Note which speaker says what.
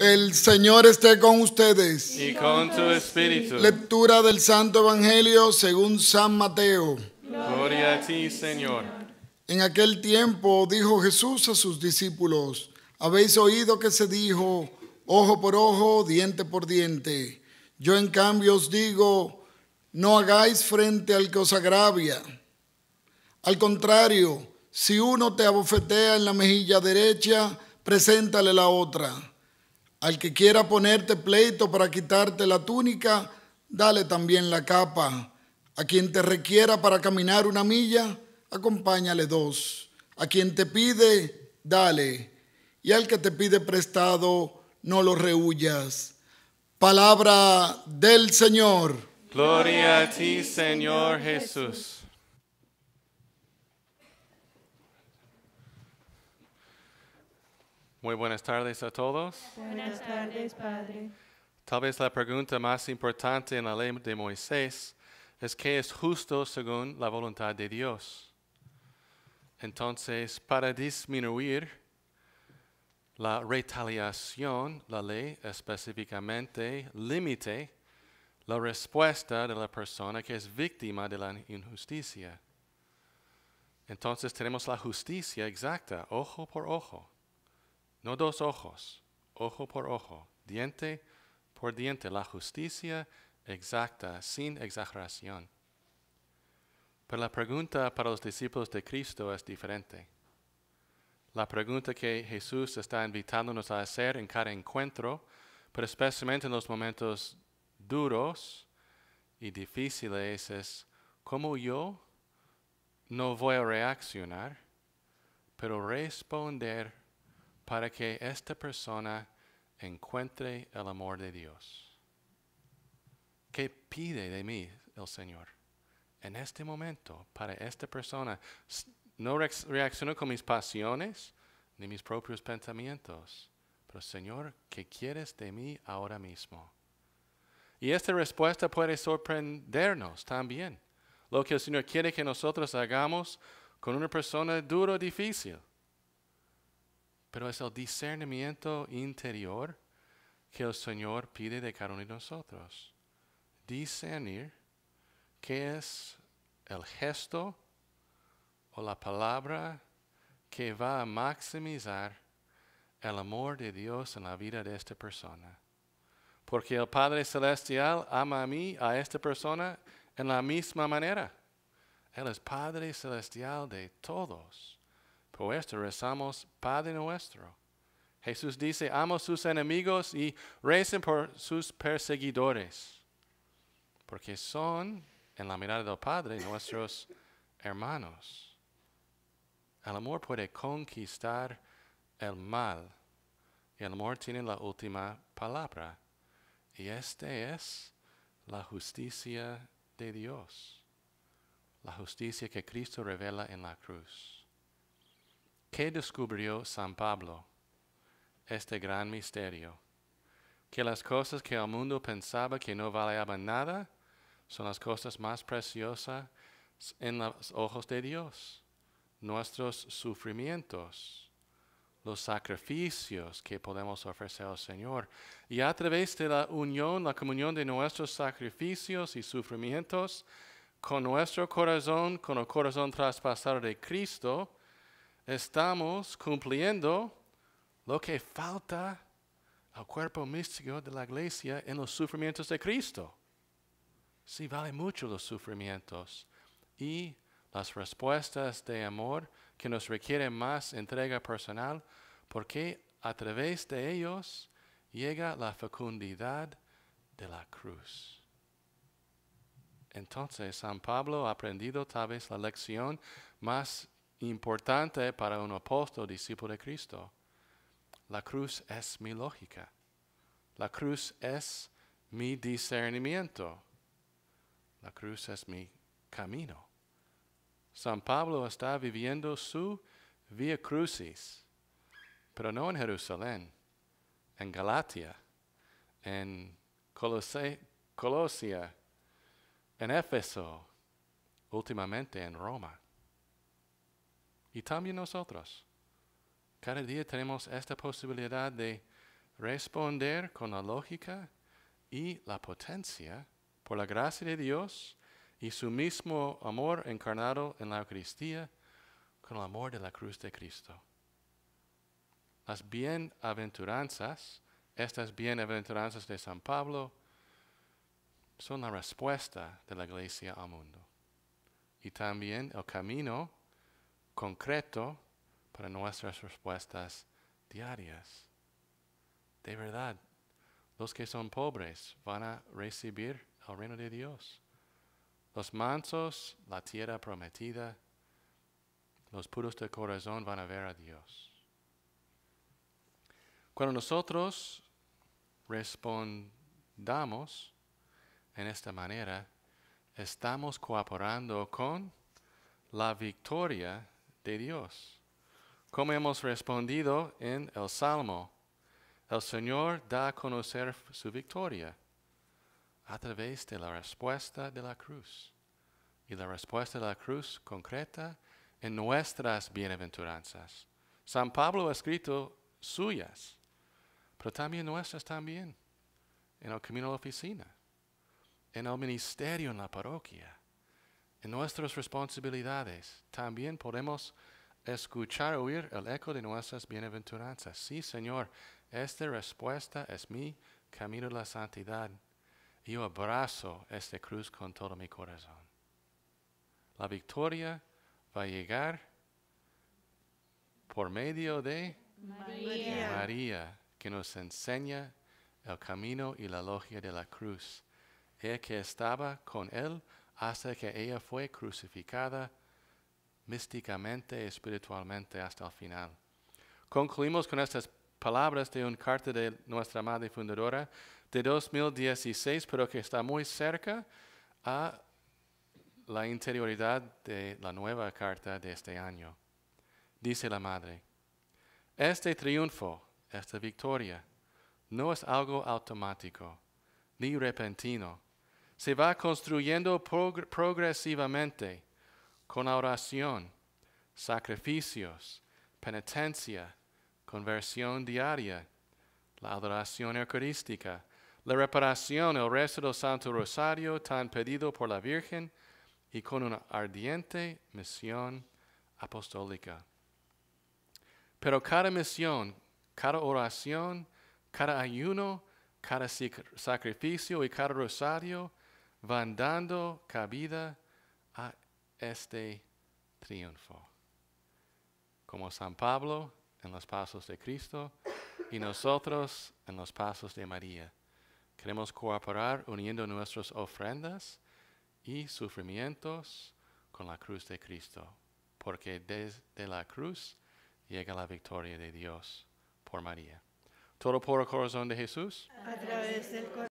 Speaker 1: El Señor esté con ustedes. Y con su espíritu. Lectura del Santo Evangelio según San Mateo. Gloria a ti, Señor. En aquel tiempo dijo Jesús a sus discípulos, habéis oído que se dijo, ojo por ojo, diente por diente. Yo en cambio os digo, no hagáis frente al que os agravia. Al contrario, si uno te abofetea en la mejilla derecha, preséntale la otra. Al que quiera ponerte pleito para quitarte la túnica, dale también la capa. A quien te requiera para caminar una milla, acompáñale dos. A quien te pide, dale. Y al que te pide prestado, no lo rehuyas. Palabra del Señor. Gloria a ti, Señor Jesús. Muy buenas tardes a todos. Buenas tardes, Padre. Tal vez la pregunta más importante en la ley de Moisés es qué es justo según la voluntad de Dios. Entonces, para disminuir la retaliación, la ley específicamente limite la respuesta de la persona que es víctima de la injusticia. Entonces tenemos la justicia exacta, ojo por ojo. No dos ojos, ojo por ojo, diente por diente, la justicia exacta, sin exageración. Pero la pregunta para los discípulos de Cristo es diferente. La pregunta que Jesús está invitándonos a hacer en cada encuentro, pero especialmente en los momentos duros y difíciles, es cómo yo no voy a reaccionar, pero responder para que esta persona encuentre el amor de Dios. ¿Qué pide de mí el Señor? En este momento, para esta persona, no reacciono con mis pasiones ni mis propios pensamientos, pero Señor, ¿qué quieres de mí ahora mismo? Y esta respuesta puede sorprendernos también. Lo que el Señor quiere que nosotros hagamos con una persona duro, difícil. Pero es el discernimiento interior que el Señor pide de cada uno de nosotros. Discernir qué es el gesto o la palabra que va a maximizar el amor de Dios en la vida de esta persona. Porque el Padre Celestial ama a mí, a esta persona, en la misma manera. Él es Padre Celestial de todos. Por esto rezamos, Padre nuestro. Jesús dice, amo sus enemigos y recen por sus perseguidores, porque son, en la mirada del Padre, nuestros hermanos. El amor puede conquistar el mal y el amor tiene la última palabra. Y esta es la justicia de Dios, la justicia que Cristo revela en la cruz. ¿Qué descubrió San Pablo? Este gran misterio, que las cosas que el mundo pensaba que no valían nada son las cosas más preciosas en los ojos de Dios, nuestros sufrimientos, los sacrificios que podemos ofrecer al Señor. Y a través de la unión, la comunión de nuestros sacrificios y sufrimientos, con nuestro corazón, con el corazón traspasado de Cristo, estamos cumpliendo lo que falta al cuerpo místico de la iglesia en los sufrimientos de Cristo. Sí, vale mucho los sufrimientos y las respuestas de amor que nos requieren más entrega personal, porque a través de ellos llega la fecundidad de la cruz. Entonces, San Pablo ha aprendido tal vez la lección más importante para un apóstol discípulo de Cristo. La cruz es mi lógica. La cruz es mi discernimiento. La cruz es mi camino. San Pablo está viviendo su via crucis, pero no en Jerusalén, en Galatia, en Colosia, en Éfeso, últimamente en Roma. Y también nosotros. Cada día tenemos esta posibilidad de responder con la lógica y la potencia por la gracia de Dios y su mismo amor encarnado en la Eucaristía con el amor de la cruz de Cristo. Las bienaventuranzas, estas bienaventuranzas de San Pablo, son la respuesta de la iglesia al mundo. Y también el camino concreto para nuestras respuestas diarias. De verdad, los que son pobres van a recibir el reino de Dios. Los mansos, la tierra prometida. Los puros de corazón van a ver a Dios. Cuando nosotros respondamos en esta manera, estamos cooperando con la victoria de Dios. Como hemos respondido en el Salmo, el Señor da a conocer su victoria a través de la respuesta de la cruz. Y la respuesta de la cruz concreta en nuestras bienaventuranzas. San Pablo ha escrito suyas, pero también nuestras también, en el camino a la oficina, en el ministerio, en la parroquia en nuestras responsabilidades, también podemos escuchar oír el eco de nuestras bienaventuranzas. Sí, Señor, esta respuesta es mi camino de la santidad. Yo abrazo esta cruz con todo mi corazón. La victoria va a llegar por medio de María. que nos enseña el camino y la logia de la cruz. El que estaba con él hasta que ella fue crucificada místicamente y espiritualmente hasta el final. Concluimos con estas palabras de un carta de nuestra madre fundadora de 2016, pero que está muy cerca a la interioridad de la nueva carta de este año. Dice la madre, este triunfo, esta victoria, no es algo automático ni repentino se va construyendo progresivamente con oración, sacrificios, penitencia, conversión diaria, la adoración eucarística, la reparación, el resto del Santo Rosario tan pedido por la Virgen y con una ardiente misión apostólica. Pero cada misión, cada oración, cada ayuno, cada sacrificio y cada rosario van dando cabida a este triunfo. Como San Pablo en los pasos de Cristo y nosotros en los pasos de María. Queremos cooperar uniendo nuestras ofrendas y sufrimientos con la cruz de Cristo, porque desde la cruz llega la victoria de Dios por María. Todo por el corazón de Jesús.